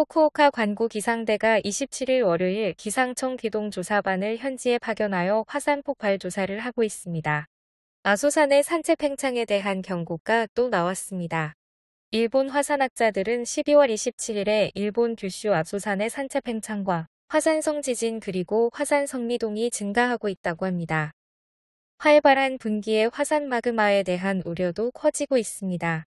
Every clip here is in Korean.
후쿠오카 관구 기상대가 27일 월요일 기상청 기동조사반을 현지에 파견하여 화산 폭발 조사를 하고 있습니다. 아소산의 산책 팽창에 대한 경고가 또 나왔습니다. 일본 화산학자들은 12월 27일에 일본 규슈 아소산의 산책 팽창과 화산성 지진 그리고 화산성 미동이 증가하고 있다고 합니다. 활발한 분기의 화산 마그마에 대한 우려도 커지고 있습니다.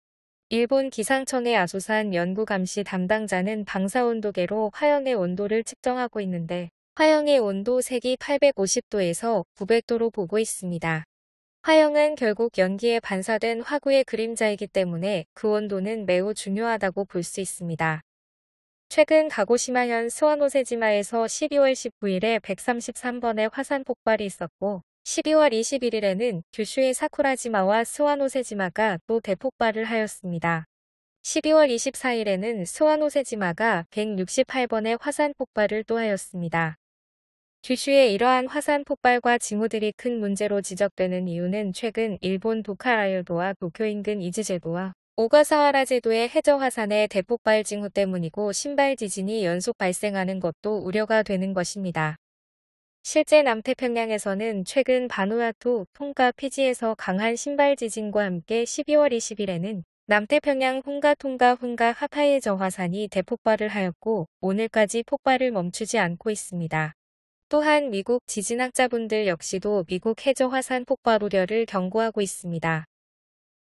일본 기상청의 아소산 연구 감시 담당자는 방사 온도계로 화형의 온도를 측정하고 있는데 화형의 온도 색이 850도에서 900도로 보고 있습니다. 화형은 결국 연기에 반사된 화구의 그림자이기 때문에 그 온도는 매우 중요하다고 볼 수 있습니다. 최근 가고시마현 스와노세지마에서 12월 19일에 133번의 화산 폭발이 있었고 12월 21일에는 규슈의 사쿠라지마와 스와노세지마가 또 대폭발을 하였습니다. 12월 24일에는 스와노세지마가 168번의 화산 폭발을 또 하였습니다. 규슈의 이러한 화산 폭발과 징후들이 큰 문제로 지적되는 이유는 최근 일본 도카라열도와 도쿄 인근 이즈제도와 오가사와라 제도의 해저 화산의 대폭발 징후 때문이고 신발 지진이 연속 발생하는 것도 우려가 되는 것입니다. 실제 남태평양에서는 최근 바누아투, 통가 피지에서 강한 신발 지진과 함께 12월 20일에는 남태평양 훈가 통가 훈가 하파이 저화산이 대폭발을 하였고 오늘까지 폭발을 멈추지 않고 있습니다. 또한 미국 지진학자분들 역시도 미국 해저화산 폭발 우려를 경고하고 있습니다.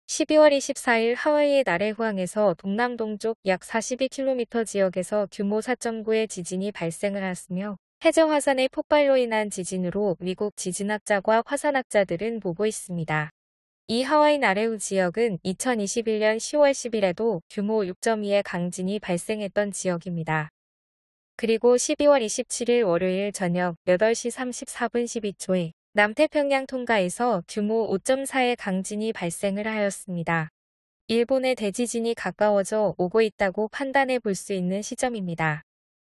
12월 24일 하와이의 나레후항에서 동남동쪽 약 42km 지역에서 규모 4.9의 지진이 발생을 하였으며 해저 화산의 폭발로 인한 지진으로 미국 지진학자와 화산학자들은 보고 있습니다. 이 하와이 나레우 지역은 2021년 10월 10일에도 규모 6.2의 강진이 발생했던 지역입니다. 그리고 12월 27일 월요일 저녁 8시 34분 12초에 남태평양 통가에서 규모 5.4의 강진이 발생을 하였습니다. 일본의 대지진이 가까워져 오고 있다고 판단해 볼 수 있는 시점입니다.